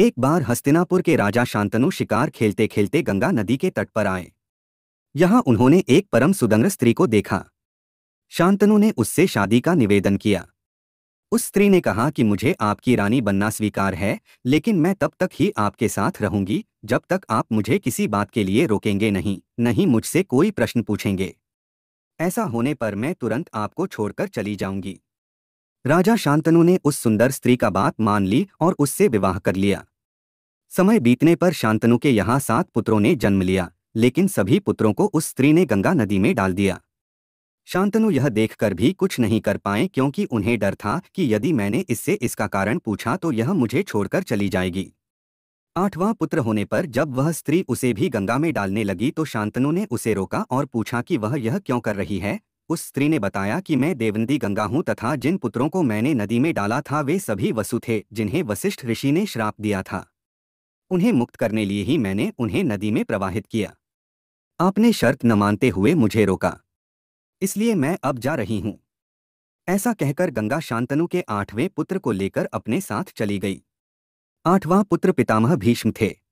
एक बार हस्तिनापुर के राजा शांतनु शिकार खेलते खेलते गंगा नदी के तट पर आए यहां उन्होंने एक परम सुदंग स्त्री को देखा शांतनु ने उससे शादी का निवेदन किया उस स्त्री ने कहा कि मुझे आपकी रानी बनना स्वीकार है लेकिन मैं तब तक ही आपके साथ रहूंगी जब तक आप मुझे किसी बात के लिए रोकेंगे नहीं नहीं मुझसे कोई प्रश्न पूछेंगे ऐसा होने पर मैं तुरंत आपको छोड़कर चली जाऊंगी राजा शांतनु ने उस सुंदर स्त्री का बात मान ली और उससे विवाह कर लिया समय बीतने पर शांतनु के यहाँ सात पुत्रों ने जन्म लिया लेकिन सभी पुत्रों को उस स्त्री ने गंगा नदी में डाल दिया शांतनु यह देखकर भी कुछ नहीं कर पाए क्योंकि उन्हें डर था कि यदि मैंने इससे इसका कारण पूछा तो यह मुझे छोड़कर चली जाएगी आठवां पुत्र होने पर जब वह स्त्री उसे भी गंगा में डालने लगी तो शांतनु ने उसे रोका और पूछा कि वह यह क्यों कर रही है उस स्त्री ने बताया कि मैं देवनदी गंगा हूं तथा जिन पुत्रों को मैंने नदी में डाला था वे सभी वसु थे जिन्हें वशिष्ठ ऋषि ने श्राप दिया था उन्हें मुक्त करने लिए ही मैंने उन्हें नदी में प्रवाहित किया आपने शर्त न मानते हुए मुझे रोका इसलिए मैं अब जा रही हूं ऐसा कहकर गंगा शांतनु के आठवें पुत्र को लेकर अपने साथ चली गई आठवां पुत्र पितामह भीष्म थे